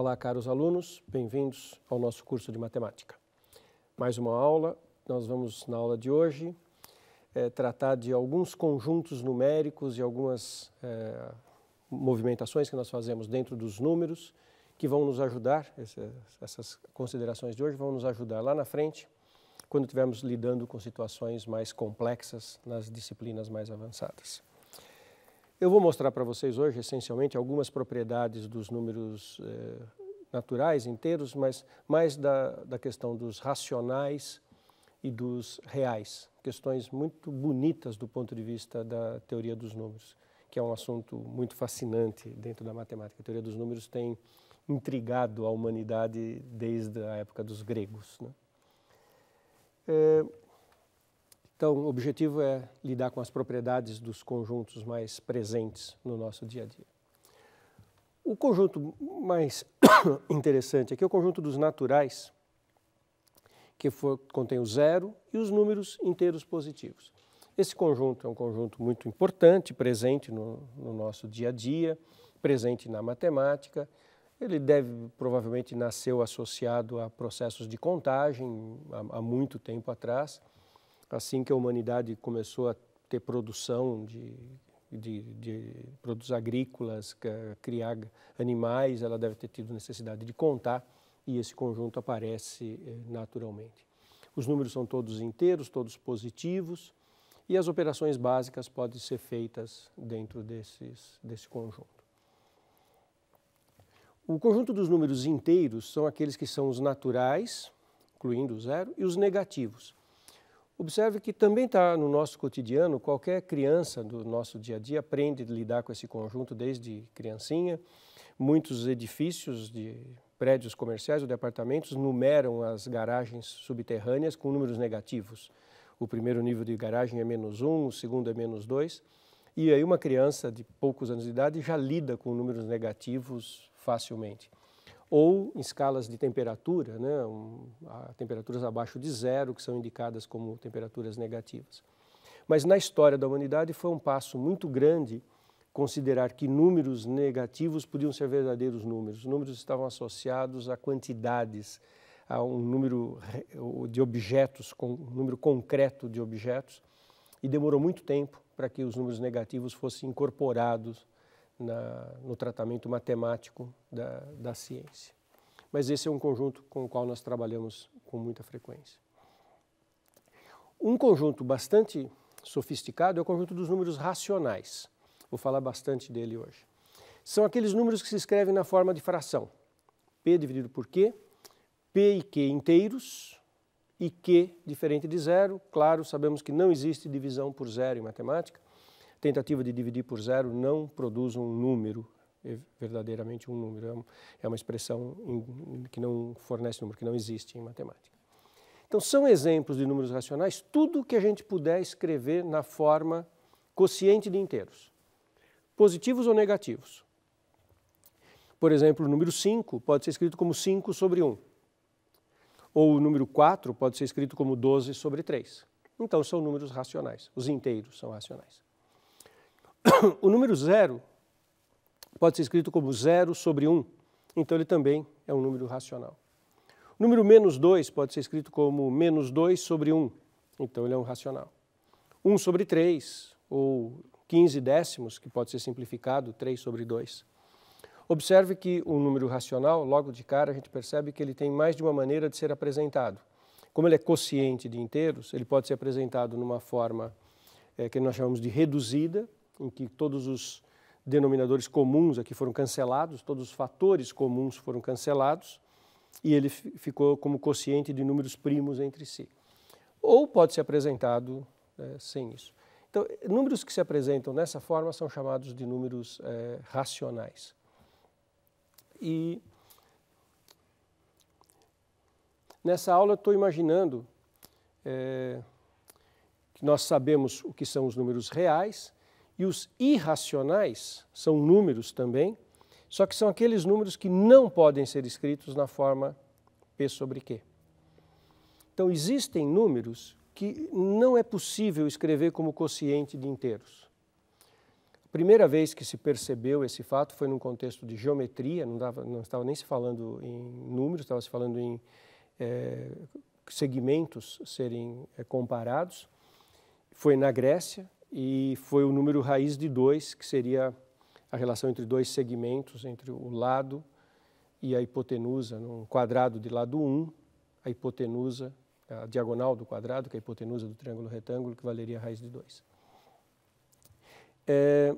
Olá, caros alunos, bem-vindos ao nosso curso de matemática. Mais uma aula, nós vamos, na aula de hoje, é, tratar de alguns conjuntos numéricos e algumas é, movimentações que nós fazemos dentro dos números que vão nos ajudar, essas considerações de hoje vão nos ajudar lá na frente, quando estivermos lidando com situações mais complexas nas disciplinas mais avançadas. Eu vou mostrar para vocês hoje, essencialmente, algumas propriedades dos números eh, naturais inteiros, mas mais da, da questão dos racionais e dos reais. Questões muito bonitas do ponto de vista da teoria dos números, que é um assunto muito fascinante dentro da matemática. A teoria dos números tem intrigado a humanidade desde a época dos gregos. Né? É, então, o objetivo é lidar com as propriedades dos conjuntos mais presentes no nosso dia a dia. O conjunto mais interessante aqui é o conjunto dos naturais, que for, contém o zero e os números inteiros positivos. Esse conjunto é um conjunto muito importante, presente no, no nosso dia a dia, presente na matemática. Ele deve, provavelmente, nasceu associado a processos de contagem há, há muito tempo atrás assim que a humanidade começou a ter produção de, de, de produtos agrícolas, criar animais, ela deve ter tido necessidade de contar e esse conjunto aparece eh, naturalmente. Os números são todos inteiros, todos positivos e as operações básicas podem ser feitas dentro desses, desse conjunto. O conjunto dos números inteiros são aqueles que são os naturais, incluindo o zero, e os negativos. Observe que também está no nosso cotidiano, qualquer criança do nosso dia a dia aprende a lidar com esse conjunto desde criancinha. Muitos edifícios de prédios comerciais ou departamentos numeram as garagens subterrâneas com números negativos. O primeiro nível de garagem é menos um, o segundo é menos dois. E aí uma criança de poucos anos de idade já lida com números negativos facilmente ou em escalas de temperatura, né, um, temperaturas abaixo de zero, que são indicadas como temperaturas negativas. Mas na história da humanidade foi um passo muito grande considerar que números negativos podiam ser verdadeiros números. números estavam associados a quantidades, a um número de objetos, um número concreto de objetos, e demorou muito tempo para que os números negativos fossem incorporados na, no tratamento matemático da, da ciência. Mas esse é um conjunto com o qual nós trabalhamos com muita frequência. Um conjunto bastante sofisticado é o conjunto dos números racionais. Vou falar bastante dele hoje. São aqueles números que se escrevem na forma de fração. P dividido por Q, P e Q inteiros e Q diferente de zero. Claro, sabemos que não existe divisão por zero em matemática tentativa de dividir por zero não produz um número, é verdadeiramente um número. É, é uma expressão que não fornece número, que não existe em matemática. Então, são exemplos de números racionais tudo que a gente puder escrever na forma quociente de inteiros, positivos ou negativos. Por exemplo, o número 5 pode ser escrito como 5 sobre 1. Ou o número 4 pode ser escrito como 12 sobre 3. Então, são números racionais. Os inteiros são racionais. O número zero pode ser escrito como zero sobre um, então ele também é um número racional. O número menos dois pode ser escrito como menos dois sobre um, então ele é um racional. Um sobre três ou 15 décimos, que pode ser simplificado, três sobre dois. Observe que o número racional, logo de cara, a gente percebe que ele tem mais de uma maneira de ser apresentado. Como ele é quociente de inteiros, ele pode ser apresentado numa forma é, que nós chamamos de reduzida, em que todos os denominadores comuns aqui foram cancelados, todos os fatores comuns foram cancelados, e ele ficou como quociente de números primos entre si. Ou pode ser apresentado é, sem isso. Então, números que se apresentam dessa forma são chamados de números é, racionais. E nessa aula estou imaginando é, que nós sabemos o que são os números reais e os irracionais são números também, só que são aqueles números que não podem ser escritos na forma P sobre Q. Então, existem números que não é possível escrever como quociente de inteiros. A primeira vez que se percebeu esse fato foi num contexto de geometria, não, dava, não estava nem se falando em números, estava se falando em é, segmentos serem é, comparados. Foi na Grécia, e foi o número raiz de 2, que seria a relação entre dois segmentos, entre o lado e a hipotenusa, num quadrado de lado 1, um, a hipotenusa, a diagonal do quadrado, que é a hipotenusa do triângulo retângulo, que valeria a raiz de 2. É,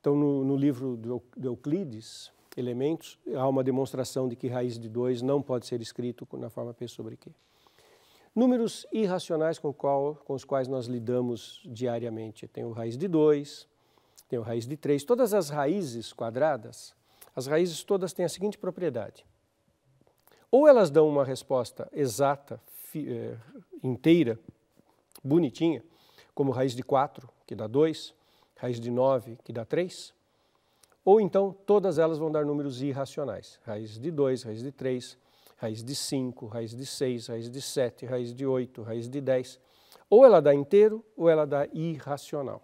então, no, no livro de Euclides, Elementos, há uma demonstração de que raiz de 2 não pode ser escrito na forma P sobre Q. Números irracionais com, qual, com os quais nós lidamos diariamente. Tem o raiz de 2, tem o raiz de 3. Todas as raízes quadradas, as raízes todas têm a seguinte propriedade. Ou elas dão uma resposta exata, é, inteira, bonitinha, como raiz de 4, que dá 2, raiz de 9, que dá 3, ou então todas elas vão dar números irracionais, raiz de 2, raiz de 3, raiz de 5, raiz de 6, raiz de 7, raiz de 8, raiz de 10. Ou ela dá inteiro ou ela dá irracional.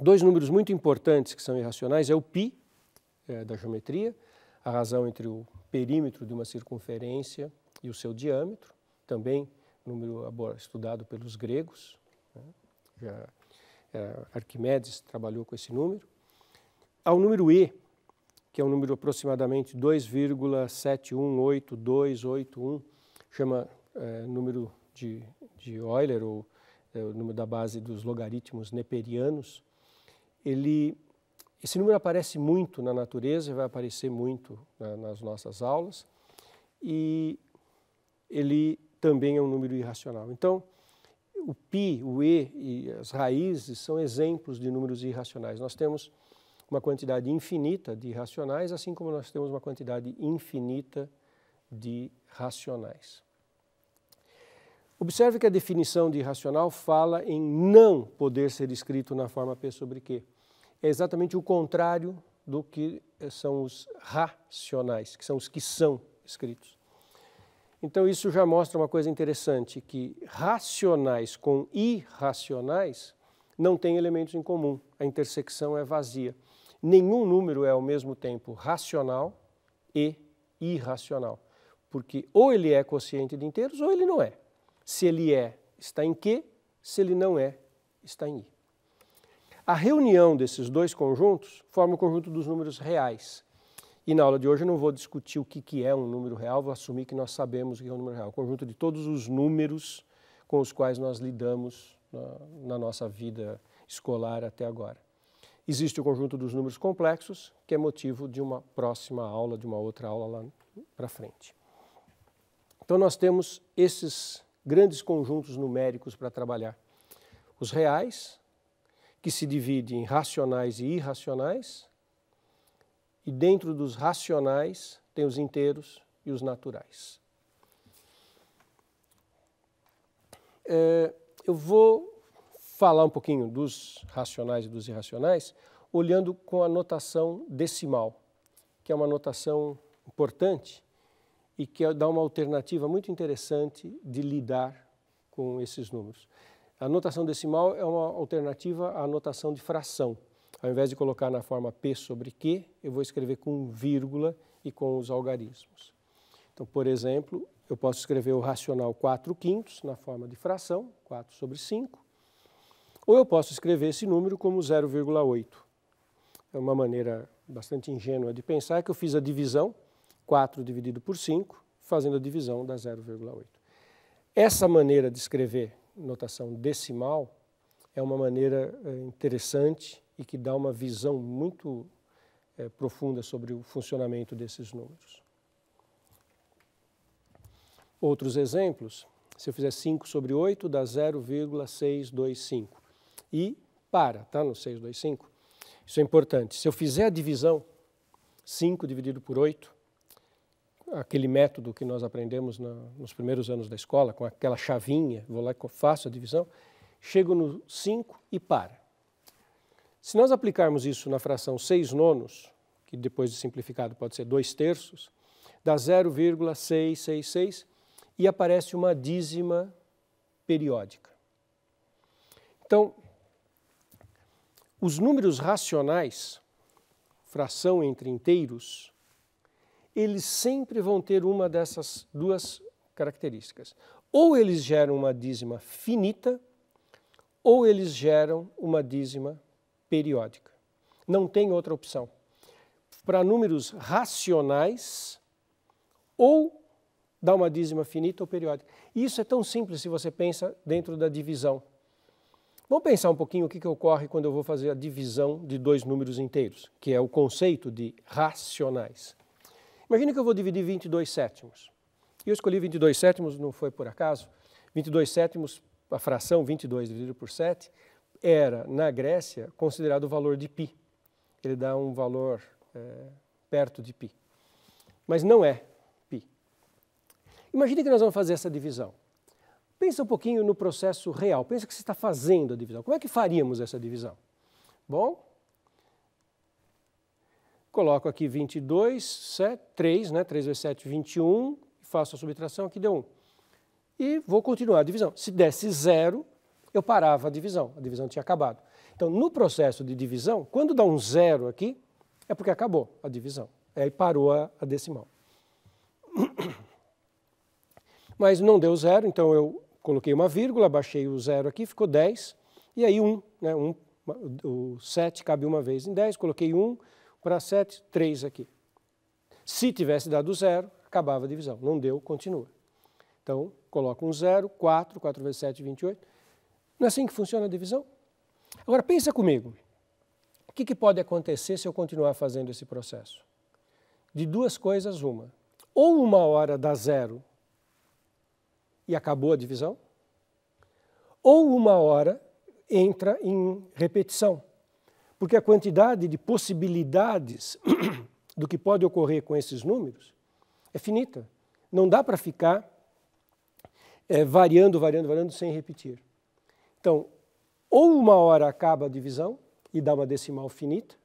Dois números muito importantes que são irracionais é o π é, da geometria, a razão entre o perímetro de uma circunferência e o seu diâmetro, também número estudado pelos gregos. Né? Já, é, Arquimedes trabalhou com esse número. Há o número E, que é um número aproximadamente 2,718281, chama é, número de, de Euler, ou é, o número da base dos logaritmos neperianos, ele, esse número aparece muito na natureza, vai aparecer muito né, nas nossas aulas, e ele também é um número irracional. Então, o π, o E e as raízes são exemplos de números irracionais. Nós temos uma quantidade infinita de irracionais, assim como nós temos uma quantidade infinita de racionais. Observe que a definição de irracional fala em não poder ser escrito na forma P sobre Q. É exatamente o contrário do que são os racionais, que são os que são escritos. Então isso já mostra uma coisa interessante, que racionais com irracionais não têm elementos em comum, a intersecção é vazia nenhum número é ao mesmo tempo racional e irracional, porque ou ele é quociente de inteiros ou ele não é. Se ele é, está em Q, se ele não é, está em I. A reunião desses dois conjuntos forma o conjunto dos números reais. E na aula de hoje eu não vou discutir o que, que é um número real, vou assumir que nós sabemos o que é um número real. O conjunto de todos os números com os quais nós lidamos na nossa vida escolar até agora. Existe o conjunto dos números complexos, que é motivo de uma próxima aula, de uma outra aula lá para frente. Então nós temos esses grandes conjuntos numéricos para trabalhar. Os reais, que se dividem em racionais e irracionais, e dentro dos racionais tem os inteiros e os naturais. É, eu vou falar um pouquinho dos racionais e dos irracionais, olhando com a notação decimal, que é uma notação importante e que dá uma alternativa muito interessante de lidar com esses números. A notação decimal é uma alternativa à notação de fração. Ao invés de colocar na forma P sobre Q, eu vou escrever com vírgula e com os algarismos. Então, por exemplo, eu posso escrever o racional 4 quintos na forma de fração, 4 sobre 5, ou eu posso escrever esse número como 0,8. É uma maneira bastante ingênua de pensar que eu fiz a divisão, 4 dividido por 5, fazendo a divisão dá 0,8. Essa maneira de escrever notação decimal é uma maneira eh, interessante e que dá uma visão muito é, profunda sobre o funcionamento desses números. Outros exemplos, se eu fizer 5 sobre 8, dá 0,625 e para, tá? No 6, 2, 5. Isso é importante. Se eu fizer a divisão, 5 dividido por 8, aquele método que nós aprendemos na, nos primeiros anos da escola, com aquela chavinha, vou lá e faço a divisão, chego no 5 e para. Se nós aplicarmos isso na fração 6 nonos, que depois de simplificado pode ser 2 terços, dá 0,666 e aparece uma dízima periódica. Então, os números racionais, fração entre inteiros, eles sempre vão ter uma dessas duas características. Ou eles geram uma dízima finita, ou eles geram uma dízima periódica. Não tem outra opção. Para números racionais, ou dá uma dízima finita ou periódica. E isso é tão simples se você pensa dentro da divisão. Vamos pensar um pouquinho o que, que ocorre quando eu vou fazer a divisão de dois números inteiros, que é o conceito de racionais. Imagina que eu vou dividir 22 sétimos. E eu escolhi 22 sétimos, não foi por acaso. 22 sétimos, a fração 22 dividido por 7, era, na Grécia, considerado o valor de pi. Ele dá um valor é, perto de pi. Mas não é pi. Imagina que nós vamos fazer essa divisão. Pensa um pouquinho no processo real. Pensa que você está fazendo a divisão. Como é que faríamos essa divisão? Bom, coloco aqui 22, 7, 3, né? 3 vezes 7, 21, faço a subtração, aqui deu 1. E vou continuar a divisão. Se desse zero, eu parava a divisão, a divisão tinha acabado. Então, no processo de divisão, quando dá um zero aqui, é porque acabou a divisão. Aí parou a, a decimal. Mas não deu zero, então eu coloquei uma vírgula, baixei o zero aqui, ficou 10, e aí 1, né? 1 o 7 cabe uma vez em 10, coloquei 1 para 7, 3 aqui. Se tivesse dado zero, acabava a divisão. Não deu, continua. Então, coloca um zero, 4, 4 vezes 7, 28. Não é assim que funciona a divisão? Agora, pensa comigo. O que, que pode acontecer se eu continuar fazendo esse processo? De duas coisas, uma. Ou uma hora dá zero e acabou a divisão, ou uma hora entra em repetição, porque a quantidade de possibilidades do que pode ocorrer com esses números é finita. Não dá para ficar é, variando, variando, variando sem repetir. Então, ou uma hora acaba a divisão e dá uma decimal finita,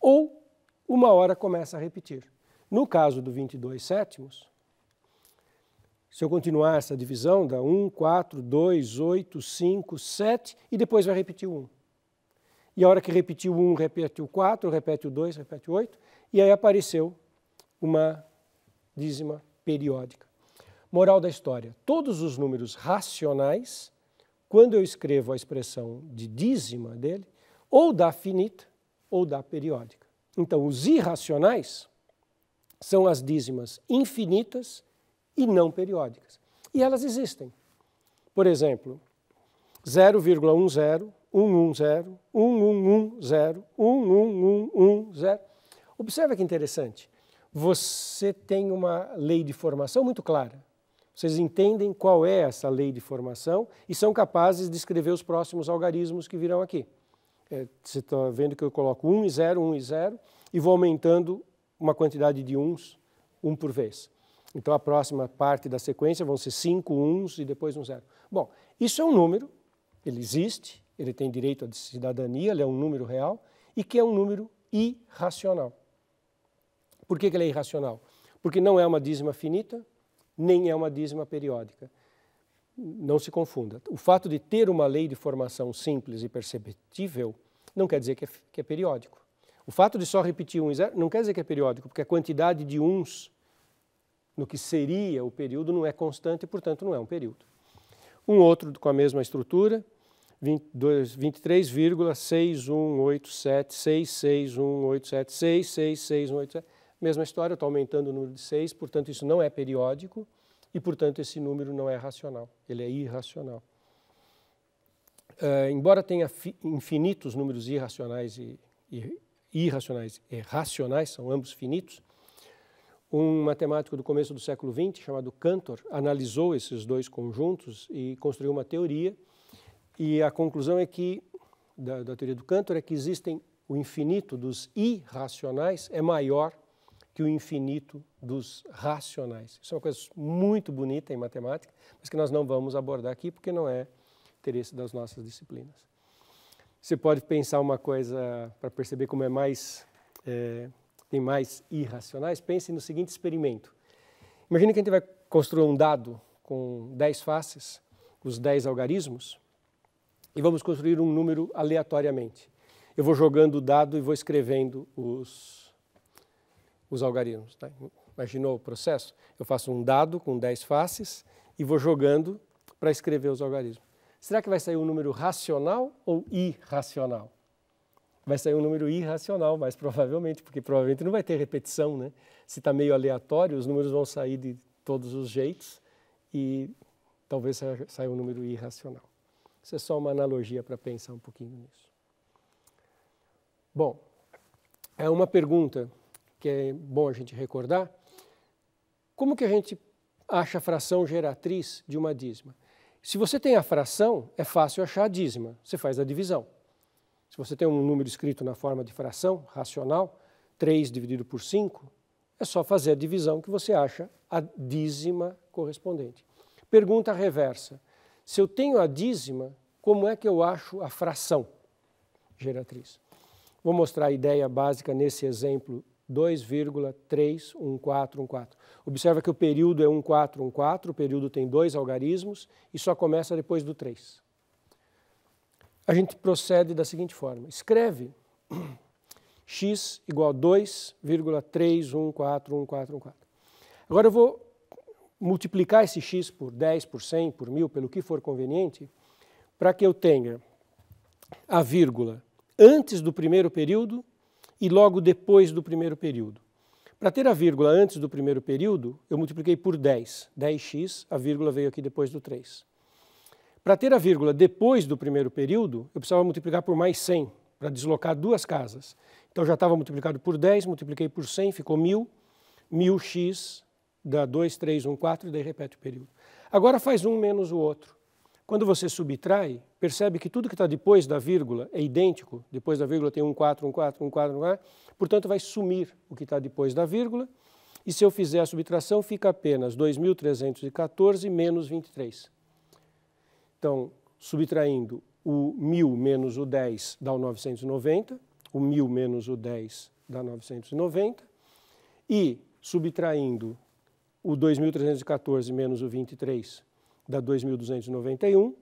ou uma hora começa a repetir. No caso do 22 sétimos, se eu continuar essa divisão, dá 1, 4, 2, 8, 5, 7 e depois vai repetir o 1. E a hora que repetiu o 1, repete o 4, repete o 2, repete o 8, e aí apareceu uma dízima periódica. Moral da história: todos os números racionais, quando eu escrevo a expressão de dízima dele, ou dá finita ou dá periódica. Então, os irracionais são as dízimas infinitas e não periódicas. E elas existem. Por exemplo, 0,10, 110, 1110, 11110. Observa que interessante. Você tem uma lei de formação muito clara. Vocês entendem qual é essa lei de formação e são capazes de escrever os próximos algarismos que virão aqui. É, você está vendo que eu coloco 1 e 0, 1 e 0 e vou aumentando uma quantidade de uns, um por vez. Então, a próxima parte da sequência vão ser cinco uns e depois um zero. Bom, isso é um número, ele existe, ele tem direito à cidadania, ele é um número real e que é um número irracional. Por que, que ele é irracional? Porque não é uma dízima finita, nem é uma dízima periódica. Não se confunda. O fato de ter uma lei de formação simples e perceptível não quer dizer que é, que é periódico. O fato de só repetir um e zero não quer dizer que é periódico, porque a quantidade de uns no que seria o período não é constante e, portanto, não é um período. Um outro com a mesma estrutura, 23,618766187666187, mesma história, estou aumentando o número de 6, portanto, isso não é periódico e, portanto, esse número não é racional, ele é irracional. Uh, embora tenha infinitos números irracionais e, e irracionais e racionais, são ambos finitos, um matemático do começo do século XX, chamado Cantor, analisou esses dois conjuntos e construiu uma teoria. E a conclusão é que, da, da teoria do Cantor, é que existem o infinito dos irracionais é maior que o infinito dos racionais. Isso é uma coisa muito bonita em matemática, mas que nós não vamos abordar aqui porque não é interesse das nossas disciplinas. Você pode pensar uma coisa para perceber como é mais é, tem mais irracionais, pense no seguinte experimento. Imagine que a gente vai construir um dado com 10 faces, os 10 algarismos, e vamos construir um número aleatoriamente. Eu vou jogando o dado e vou escrevendo os, os algarismos. Tá? Imaginou o processo? Eu faço um dado com 10 faces e vou jogando para escrever os algarismos. Será que vai sair um número racional ou irracional? vai sair um número irracional, mais provavelmente, porque provavelmente não vai ter repetição, né? Se está meio aleatório, os números vão sair de todos os jeitos e talvez saia um número irracional. Isso é só uma analogia para pensar um pouquinho nisso. Bom, é uma pergunta que é bom a gente recordar. Como que a gente acha a fração geratriz de uma dízima? Se você tem a fração, é fácil achar a dízima, você faz a divisão. Se você tem um número escrito na forma de fração racional, 3 dividido por 5, é só fazer a divisão que você acha a dízima correspondente. Pergunta reversa. Se eu tenho a dízima, como é que eu acho a fração geratriz? Vou mostrar a ideia básica nesse exemplo 2,31414. Observa que o período é 1414, o período tem dois algarismos e só começa depois do 3 a gente procede da seguinte forma: escreve x igual a 2,314144. Agora eu vou multiplicar esse x por 10, por 100, por 1000, pelo que for conveniente, para que eu tenha a vírgula antes do primeiro período e logo depois do primeiro período. Para ter a vírgula antes do primeiro período, eu multipliquei por 10, 10x, a vírgula veio aqui depois do 3. Para ter a vírgula depois do primeiro período, eu precisava multiplicar por mais 100 para deslocar duas casas. Então já estava multiplicado por 10, multipliquei por 100, ficou 1000, 1000x dá 2, 3, 1, 4 e daí repete o período. Agora faz um menos o outro. Quando você subtrai, percebe que tudo que está depois da vírgula é idêntico. Depois da vírgula tem 1, 4, 1, 4, 1, 4, 1, 4. Portanto, vai sumir o que está depois da vírgula. E se eu fizer a subtração, fica apenas 2.314 menos 23. Então, subtraindo o 1.000 menos o 10 dá o 990, o 1.000 menos o 10 dá 990, e subtraindo o 2.314 menos o 23 dá 2.291,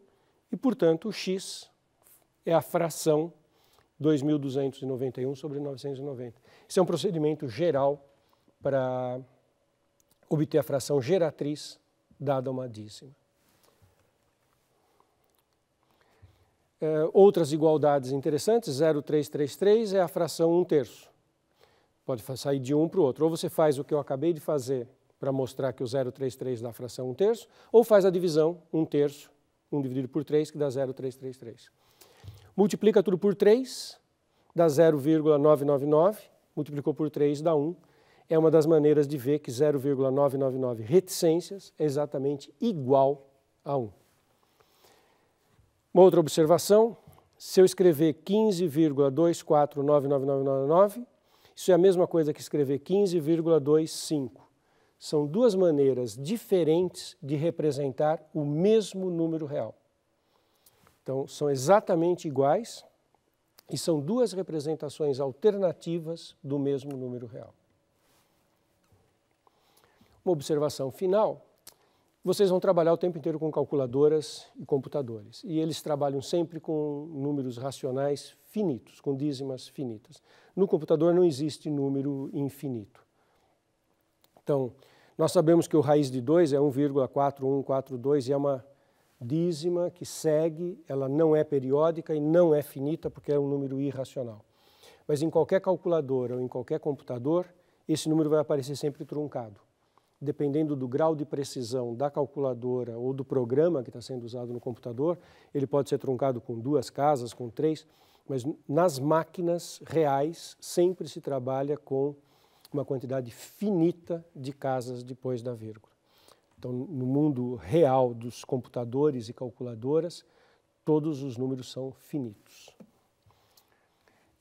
e, portanto, o x é a fração 2.291 sobre 990. Esse é um procedimento geral para obter a fração geratriz dada uma dízima. É, outras igualdades interessantes, 0,333 é a fração 1 terço. Pode sair de um para o outro. Ou você faz o que eu acabei de fazer para mostrar que o 0,33 dá fração 1 terço, ou faz a divisão 1 terço, 1 dividido por 3, que dá 0,333. Multiplica tudo por 3, dá 0,999, multiplicou por 3, dá 1. É uma das maneiras de ver que 0,999 reticências é exatamente igual a 1. Uma outra observação, se eu escrever 15,249999, isso é a mesma coisa que escrever 15,25. São duas maneiras diferentes de representar o mesmo número real. Então, são exatamente iguais e são duas representações alternativas do mesmo número real. Uma observação final vocês vão trabalhar o tempo inteiro com calculadoras e computadores. E eles trabalham sempre com números racionais finitos, com dízimas finitas. No computador não existe número infinito. Então, nós sabemos que o raiz de 2 é 1,4142 e é uma dízima que segue, ela não é periódica e não é finita porque é um número irracional. Mas em qualquer calculadora ou em qualquer computador, esse número vai aparecer sempre truncado dependendo do grau de precisão da calculadora ou do programa que está sendo usado no computador, ele pode ser truncado com duas casas, com três, mas nas máquinas reais sempre se trabalha com uma quantidade finita de casas depois da vírgula. Então, no mundo real dos computadores e calculadoras, todos os números são finitos.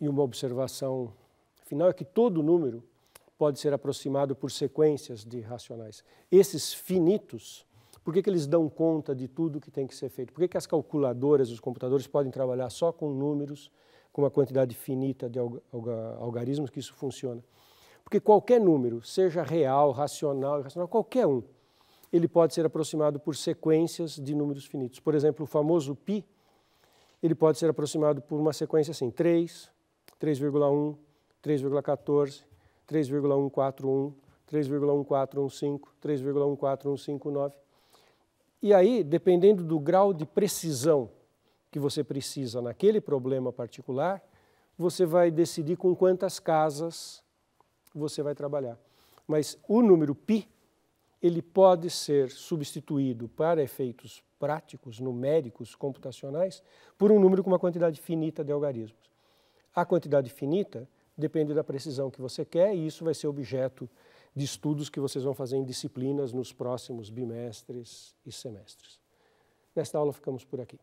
E uma observação final é que todo número pode ser aproximado por sequências de racionais. Esses finitos, por que, que eles dão conta de tudo que tem que ser feito? Por que, que as calculadoras, os computadores podem trabalhar só com números, com uma quantidade finita de algarismos que isso funciona? Porque qualquer número, seja real, racional, irracional, qualquer um, ele pode ser aproximado por sequências de números finitos. Por exemplo, o famoso π, ele pode ser aproximado por uma sequência assim, 3, 3,1, 3,14, 3,141, 3,1415, 3,14159. E aí, dependendo do grau de precisão que você precisa naquele problema particular, você vai decidir com quantas casas você vai trabalhar. Mas o número pi, ele pode ser substituído para efeitos práticos, numéricos, computacionais, por um número com uma quantidade finita de algarismos. A quantidade finita depende da precisão que você quer e isso vai ser objeto de estudos que vocês vão fazer em disciplinas nos próximos bimestres e semestres. Nesta aula ficamos por aqui.